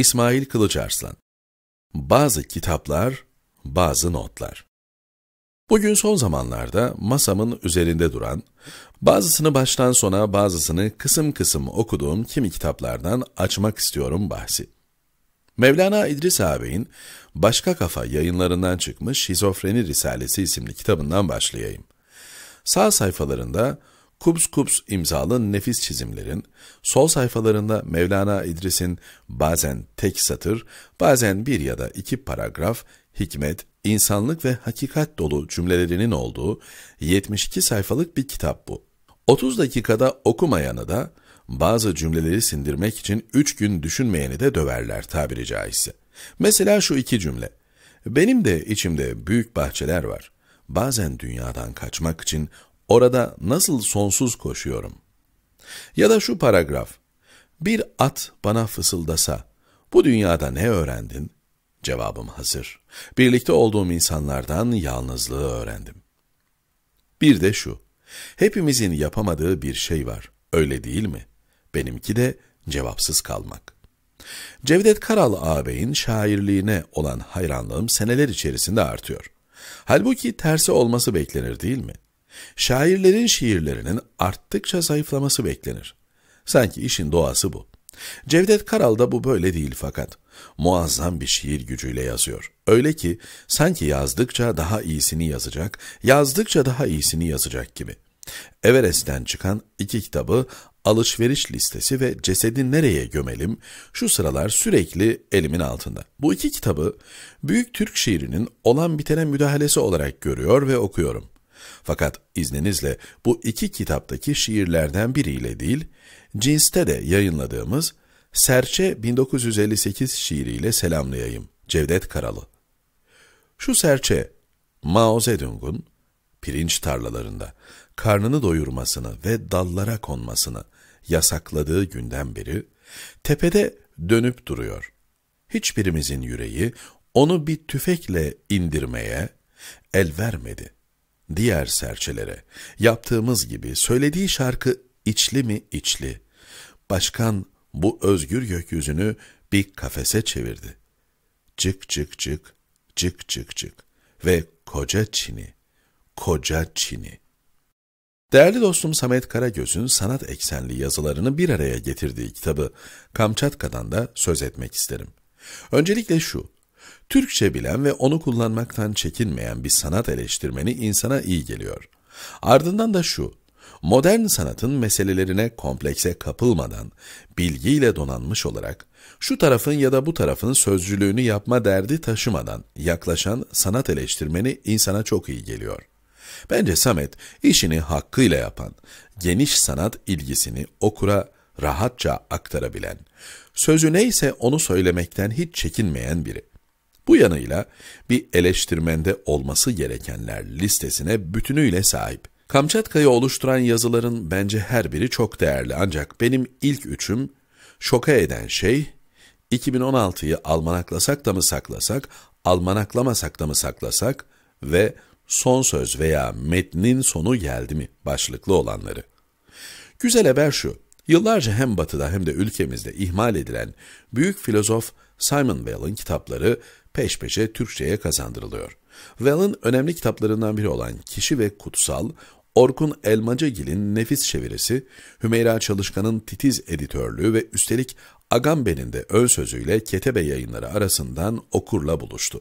İsmail Kılıçarslan Bazı kitaplar, bazı notlar Bugün son zamanlarda masamın üzerinde duran, bazısını baştan sona bazısını kısım kısım okuduğum kimi kitaplardan açmak istiyorum bahsi. Mevlana İdris ağabeyin Başka Kafa yayınlarından çıkmış Şizofreni Risalesi isimli kitabından başlayayım. Sağ sayfalarında Kubs Kubs imzalı nefis çizimlerin, sol sayfalarında Mevlana İdris'in bazen tek satır, bazen bir ya da iki paragraf, hikmet, insanlık ve hakikat dolu cümlelerinin olduğu 72 sayfalık bir kitap bu. 30 dakikada okumayanı da, bazı cümleleri sindirmek için 3 gün düşünmeyeni de döverler tabiri caizse. Mesela şu iki cümle. Benim de içimde büyük bahçeler var. Bazen dünyadan kaçmak için Orada nasıl sonsuz koşuyorum? Ya da şu paragraf, bir at bana fısıldasa, bu dünyada ne öğrendin? Cevabım hazır. Birlikte olduğum insanlardan yalnızlığı öğrendim. Bir de şu, hepimizin yapamadığı bir şey var, öyle değil mi? Benimki de cevapsız kalmak. Cevdet Karal ağabeyin şairliğine olan hayranlığım seneler içerisinde artıyor. Halbuki tersi olması beklenir değil mi? Şairlerin şiirlerinin arttıkça zayıflaması beklenir. Sanki işin doğası bu. Cevdet Karal da bu böyle değil fakat muazzam bir şiir gücüyle yazıyor. Öyle ki sanki yazdıkça daha iyisini yazacak, yazdıkça daha iyisini yazacak gibi. Everest'ten çıkan iki kitabı alışveriş listesi ve cesedi nereye gömelim şu sıralar sürekli elimin altında. Bu iki kitabı büyük Türk şiirinin olan bitene müdahalesi olarak görüyor ve okuyorum. Fakat izninizle bu iki kitaptaki şiirlerden biriyle değil, cinste de yayınladığımız Serçe 1958 şiiriyle selamlayayım Cevdet Karalı. Şu serçe, Mao Zedong'un pirinç tarlalarında karnını doyurmasını ve dallara konmasını yasakladığı günden beri tepede dönüp duruyor. Hiçbirimizin yüreği onu bir tüfekle indirmeye el vermedi.'' diğer serçelere. Yaptığımız gibi söylediği şarkı içli mi içli. Başkan bu özgür gökyüzünü bir kafese çevirdi. Cık cık cık, cık cık cık ve koca Çin'i, koca Çin'i. Değerli dostum Samet Karagöz'ün sanat eksenli yazılarını bir araya getirdiği kitabı Kamçatka'dan da söz etmek isterim. Öncelikle şu, Türkçe bilen ve onu kullanmaktan çekinmeyen bir sanat eleştirmeni insana iyi geliyor. Ardından da şu, modern sanatın meselelerine komplekse kapılmadan, bilgiyle donanmış olarak, şu tarafın ya da bu tarafın sözcülüğünü yapma derdi taşımadan yaklaşan sanat eleştirmeni insana çok iyi geliyor. Bence Samet, işini hakkıyla yapan, geniş sanat ilgisini okura rahatça aktarabilen, sözü neyse onu söylemekten hiç çekinmeyen biri. Bu yanıyla bir eleştirmende olması gerekenler listesine bütünüyle sahip. Kamçatka'yı oluşturan yazıların bence her biri çok değerli ancak benim ilk üçüm şoka eden şey 2016'yı almanaklasak da mı saklasak, almanaklamasak da mı saklasak ve son söz veya metnin sonu geldi mi başlıklı olanları. Güzel haber şu, yıllarca hem batıda hem de ülkemizde ihmal edilen büyük filozof Simon Weill'in kitapları peş peşe Türkçe'ye kazandırılıyor. Well'ın önemli kitaplarından biri olan Kişi ve Kutsal, Orkun Elmacagil'in nefis çevirisi, Hümeyra Çalışkan'ın titiz editörlüğü ve üstelik Agamben'in de ön sözüyle Ketebe yayınları arasından okurla buluştu.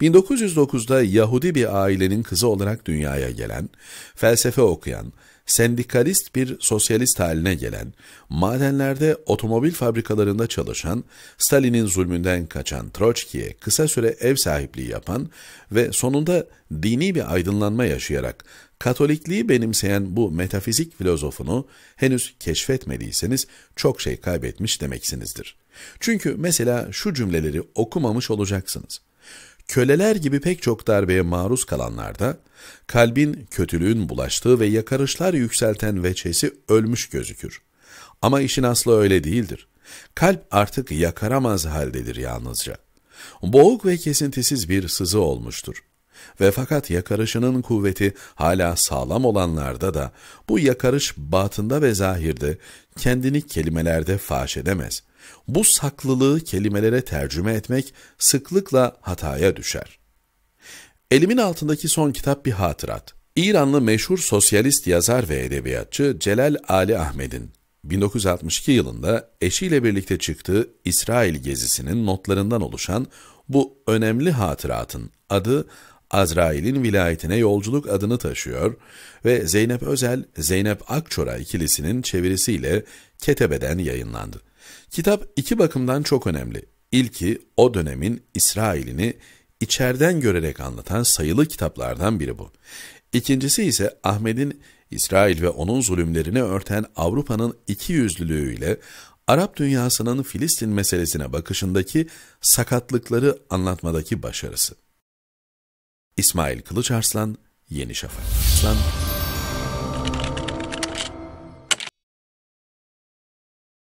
1909'da Yahudi bir ailenin kızı olarak dünyaya gelen, felsefe okuyan, sendikalist bir sosyalist haline gelen, madenlerde otomobil fabrikalarında çalışan, Stalin'in zulmünden kaçan Troçki'ye kısa süre ev sahipliği yapan ve sonunda dini bir aydınlanma yaşayarak Katolikliği benimseyen bu metafizik filozofunu henüz keşfetmediyseniz çok şey kaybetmiş demeksinizdir. Çünkü mesela şu cümleleri okumamış olacaksınız. Köleler gibi pek çok darbeye maruz kalanlarda, kalbin kötülüğün bulaştığı ve yakarışlar yükselten veçesi ölmüş gözükür. Ama işin aslı öyle değildir. Kalp artık yakaramaz haldedir yalnızca. Boğuk ve kesintisiz bir sızı olmuştur. Ve fakat yakarışının kuvveti hala sağlam olanlarda da bu yakarış batında ve zahirde kendini kelimelerde faş edemez. Bu saklılığı kelimelere tercüme etmek sıklıkla hataya düşer. Elimin altındaki son kitap bir hatırat. İranlı meşhur sosyalist yazar ve edebiyatçı Celal Ali Ahmet'in 1962 yılında eşiyle birlikte çıktığı İsrail gezisinin notlarından oluşan bu önemli hatıratın adı Azrail'in vilayetine yolculuk adını taşıyor ve Zeynep Özel, Zeynep Akçora ikilisinin çevirisiyle Ketebe'den yayınlandı. Kitap iki bakımdan çok önemli. İlki o dönemin İsrail'ini içerden görerek anlatan sayılı kitaplardan biri bu. İkincisi ise Ahmet'in İsrail ve onun zulümlerini örten Avrupa'nın iki yüzlülüğüyle Arap dünyasının Filistin meselesine bakışındaki sakatlıkları anlatmadaki başarısı. İsmail Kılıçarslan, Yeni Şafak. Arslan,